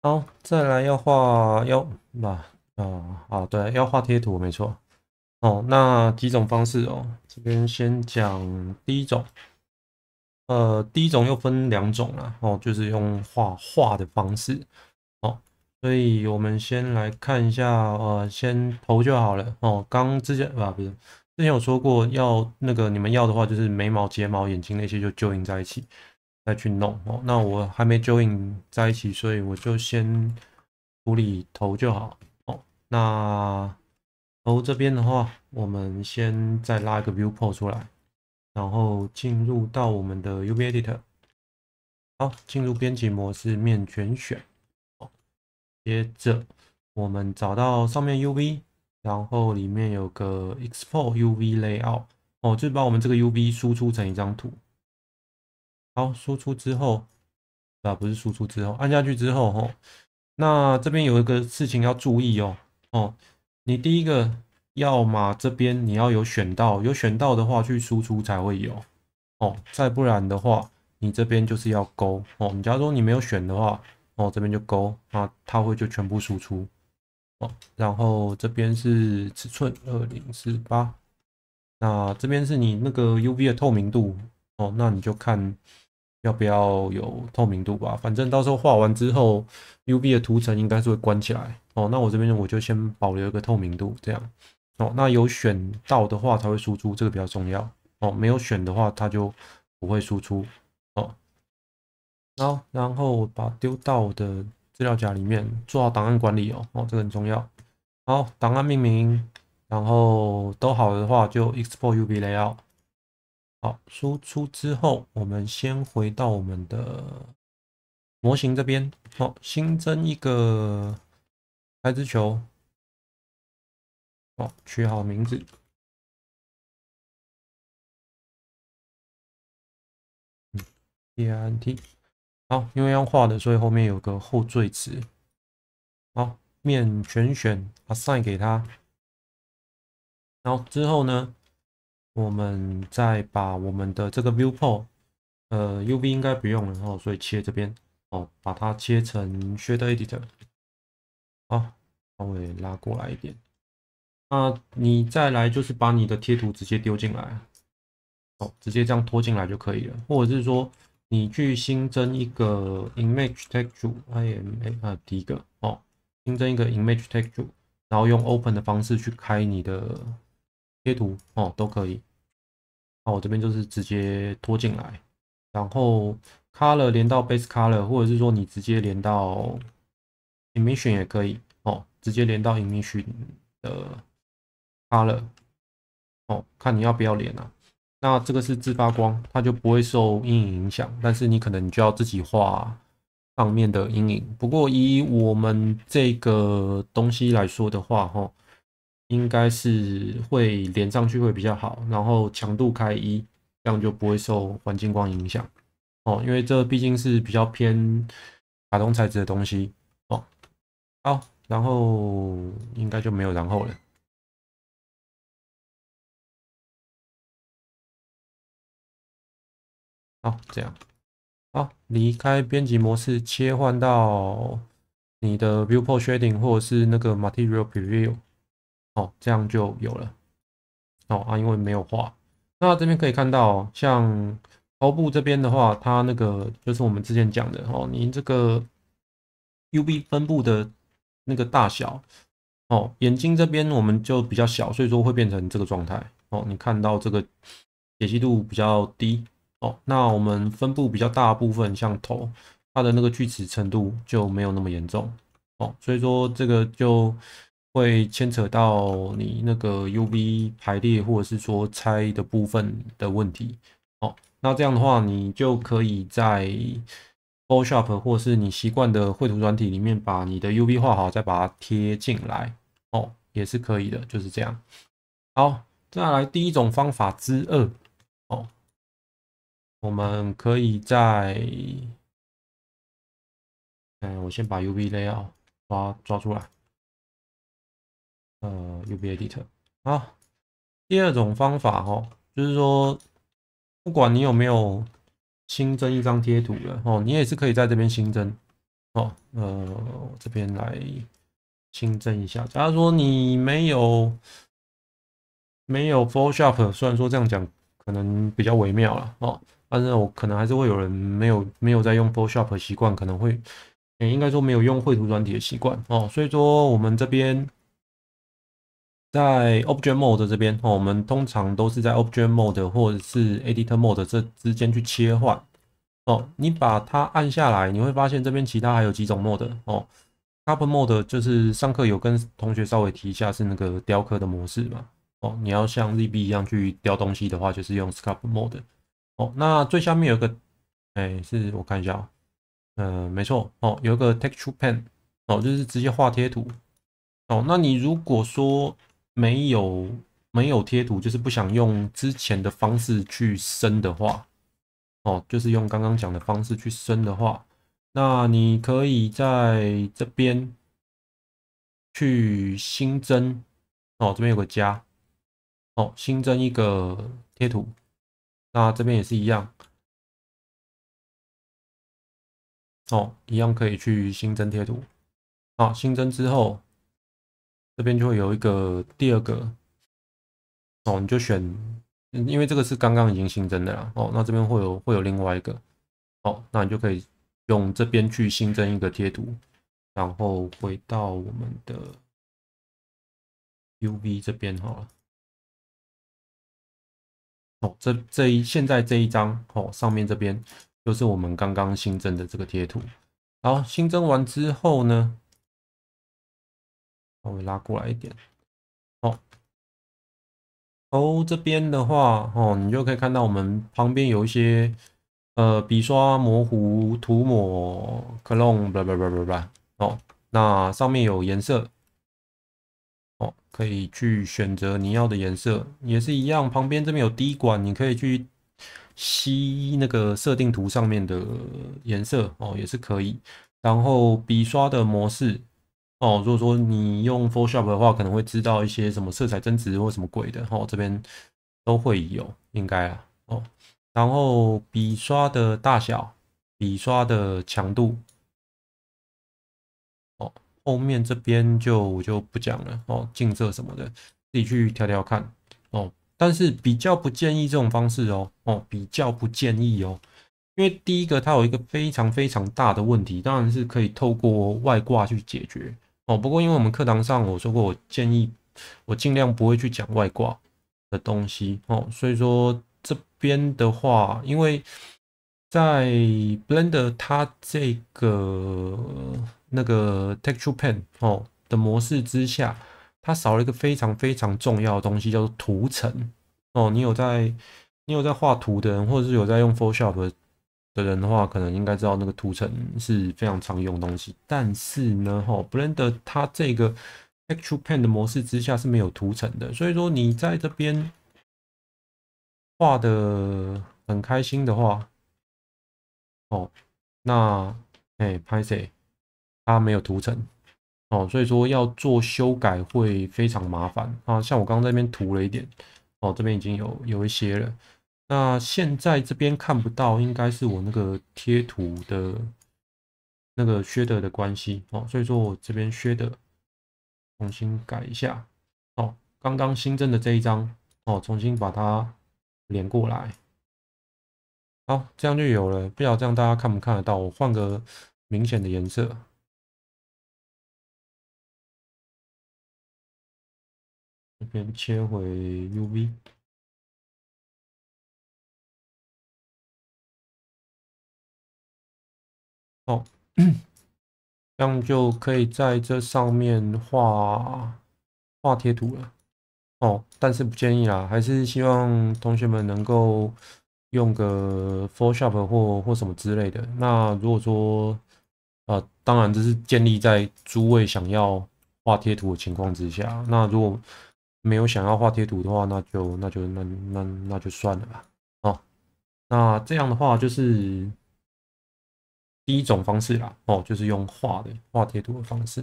好，再来要画要吧，啊，啊对，要画贴图没错，哦，那几种方式哦，这边先讲第一种，呃，第一种又分两种了哦，就是用画画的方式，哦，所以我们先来看一下，呃，先头就好了哦，刚之前啊不是，之前有说过要那个你们要的话就是眉毛、睫毛、眼睛那些就就印在一起。再去弄哦，那我还没 join 在一起，所以我就先处理头就好哦。那头这边的话，我们先再拉一个 viewport 出来，然后进入到我们的 UV editor。好，进入编辑模式，面全选哦。接着我们找到上面 UV，然后里面有个 Export UV Layout，哦，就是把我们这个 UV 输出成一张图。好，输出之后，啊，不是输出之后，按下去之后，吼，那这边有一个事情要注意哦，哦，你第一个，要么这边你要有选到，有选到的话去输出才会有，哦，再不然的话，你这边就是要勾，哦，假如说你没有选的话，哦，这边就勾，那它会就全部输出，哦，然后这边是尺寸二零四八，那这边是你那个 UV 的透明度，哦，那你就看。要不要有透明度吧？反正到时候画完之后，UV 的图层应该是会关起来哦。那我这边我就先保留一个透明度，这样哦。那有选到的话才会输出，这个比较重要哦。没有选的话它就不会输出哦。好，然后把丢到我的资料夹里面，做好档案管理哦。哦，这个很重要。好，档案命名，然后都好的话就 Export UV l a y o u t 好，输出之后，我们先回到我们的模型这边。好，新增一个开支球。好，取好名字。嗯，PINT。好，因为要画的，所以后面有个后缀词。好，面全选，assign 给它。然后之后呢？我们再把我们的这个 viewport，呃，UV 应该不用，然后所以切这边哦，把它切成 Shader Editor。好，稍微拉过来一点。那你再来就是把你的贴图直接丢进来，哦，直接这样拖进来就可以了。或者是说你去新增一个 Image Texture，I M A 啊第一个哦，新增一个 Image Texture，然后用 Open 的方式去开你的贴图哦，都可以。那我这边就是直接拖进来，然后 color 连到 base color，或者是说你直接连到 emission 也可以哦，直接连到 emission 的 color，哦，看你要不要连啊。那这个是自发光，它就不会受阴影影响，但是你可能就要自己画上面的阴影。不过以我们这个东西来说的话，哦。应该是会连上去会比较好，然后强度开一，这样就不会受环境光影响哦，因为这毕竟是比较偏卡通材质的东西哦。好，然后应该就没有然后了。好，这样，好，离开编辑模式，切换到你的 Viewport Shading 或者是那个 Material Preview。哦，这样就有了。哦啊，因为没有画。那这边可以看到，像头部这边的话，它那个就是我们之前讲的哦，你这个 U B 分布的那个大小。哦，眼睛这边我们就比较小，所以说会变成这个状态。哦，你看到这个解析度比较低。哦，那我们分布比较大部分像头，它的那个锯齿程度就没有那么严重。哦，所以说这个就。会牵扯到你那个 UV 排列或者是说拆的部分的问题，哦，那这样的话，你就可以在 Photoshop 或是你习惯的绘图软体里面，把你的 UV 画好，再把它贴进来，哦，也是可以的，就是这样。好，再来第一种方法之二，哦，我们可以在，嗯，我先把 UV l a y u t 抓抓出来。呃，U B A o r 好，第二种方法哈，就是说，不管你有没有新增一张贴图了，哦，你也是可以在这边新增。哦，呃，我这边来新增一下。假如说你没有没有 Photoshop，虽然说这样讲可能比较微妙了，哦，但是我可能还是会有人没有没有在用 Photoshop 习惯，可能会，也应该说没有用绘图软体的习惯，哦，所以说我们这边。在 Object Mode 这边哦，我们通常都是在 Object Mode 或者是 Edit Mode 这之间去切换哦。你把它按下来，你会发现这边其他还有几种 Mode 哦。Scrub Mode 就是上课有跟同学稍微提一下是那个雕刻的模式嘛哦。你要像 ZB 一样去雕东西的话，就是用 s c r p b Mode 哦。那最下面有个哎，是我看一下，嗯，没错哦，有一个 Texture Pen 哦，就是直接画贴图哦。那你如果说没有没有贴图，就是不想用之前的方式去升的话，哦，就是用刚刚讲的方式去升的话，那你可以在这边去新增，哦，这边有个加，哦，新增一个贴图，那这边也是一样，哦，一样可以去新增贴图，啊，新增之后。这边就会有一个第二个哦，你就选，因为这个是刚刚已经新增的啦哦，那这边会有会有另外一个哦，那你就可以用这边去新增一个贴图，然后回到我们的 UV 这边好了哦，这这一现在这一张哦上面这边就是我们刚刚新增的这个贴图，好，新增完之后呢？稍微拉过来一点，好，哦这边的话，哦你就可以看到我们旁边有一些呃笔刷模糊涂抹 clone 不不哦，那上面有颜色，哦可以去选择你要的颜色，也是一样，旁边这边有滴管，你可以去吸那个设定图上面的颜色，哦也是可以，然后笔刷的模式。哦，如果说你用 Photoshop 的话，可能会知道一些什么色彩增值或什么鬼的，哦，这边都会有，应该啊，哦，然后笔刷的大小、笔刷的强度，哦，后面这边就我就不讲了，哦，近色什么的，自己去调调看，哦，但是比较不建议这种方式哦，哦，比较不建议哦，因为第一个它有一个非常非常大的问题，当然是可以透过外挂去解决。哦，不过因为我们课堂上我说过，我建议我尽量不会去讲外挂的东西哦，所以说这边的话，因为在 Blender 它这个那个 t e x t u r e Pen 哦的模式之下，它少了一个非常非常重要的东西，叫做图层哦。你有在你有在画图的人，或者是有在用 Photoshop 的？的人的话，可能应该知道那个图层是非常常用的东西。但是呢，哈，Blender 它这个 Actual Pen 的模式之下是没有图层的。所以说，你在这边画的很开心的话，哦，那哎，Pase 它没有图层，哦，所以说要做修改会非常麻烦啊。像我刚刚这边涂了一点，哦，这边已经有有一些了。那现在这边看不到，应该是我那个贴图的那个削的的关系哦，所以说我这边削的重新改一下哦，刚刚新增的这一张哦，重新把它连过来，好，这样就有了，不知道这样大家看不看得到？我换个明显的颜色，这边切回 UV。哦，这样就可以在这上面画画贴图了。哦，但是不建议啦，还是希望同学们能够用个 Photoshop 或或什么之类的。那如果说，呃，当然这是建立在诸位想要画贴图的情况之下。那如果没有想要画贴图的话，那就那就那那那就算了吧。哦，那这样的话就是。第一种方式啦，哦，就是用画的画贴图的方式。